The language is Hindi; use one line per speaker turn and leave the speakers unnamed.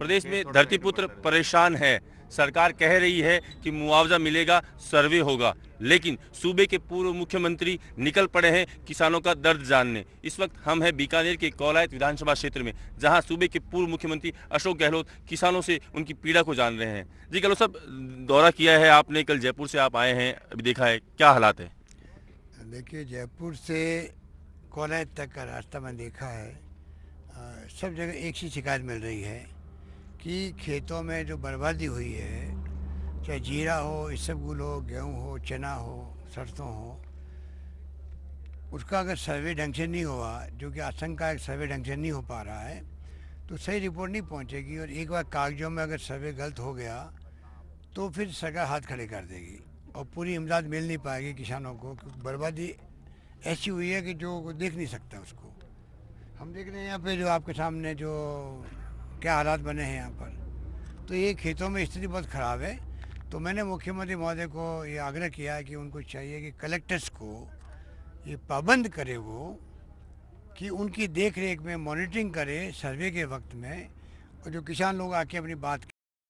प्रदेश में धरतीपुत्र परेशान है सरकार कह रही है कि मुआवजा मिलेगा सर्वे होगा लेकिन सूबे के पूर्व मुख्यमंत्री निकल पड़े हैं किसानों का दर्द जानने इस वक्त हम हैं बीकानेर के कौलायत विधानसभा क्षेत्र में जहां सूबे के पूर्व मुख्यमंत्री अशोक गहलोत किसानों से उनकी पीड़ा को जान रहे हैं जी गहलोत साहब दौरा किया है आपने कल जयपुर से आप आए हैं अभी देखा है क्या हालात है
देखिए जयपुर से कौलायत तक का रास्ता मैं देखा है सब जगह एक सी शिकायत मिल रही है कि खेतों में जो बर्बादी हुई है चाहे जीरा हो इसबगुल हो गेहूँ हो चना हो सरसों हो उसका अगर सर्वे ढंग से नहीं हुआ जो कि आशंका एक सर्वे ढंग से नहीं हो पा रहा है तो सही रिपोर्ट नहीं पहुंचेगी और एक बार कागजों में अगर सर्वे गलत हो गया तो फिर सरकार हाथ खड़े कर देगी और पूरी इमदाद मिल नहीं पाएगी किसानों को बर्बादी ऐसी हुई है कि जो देख नहीं सकता उसको हम देख रहे हैं यहाँ पे जो आपके सामने जो क्या हालात बने हैं यहाँ पर तो ये खेतों में स्थिति बहुत ख़राब है तो मैंने मुख्यमंत्री महोदय को ये आग्रह किया है कि उनको चाहिए कि कलेक्टर्स को ये पाबंद करे वो कि उनकी देख रेख में मॉनिटरिंग करे सर्वे के वक्त में और जो किसान लोग आके अपनी बात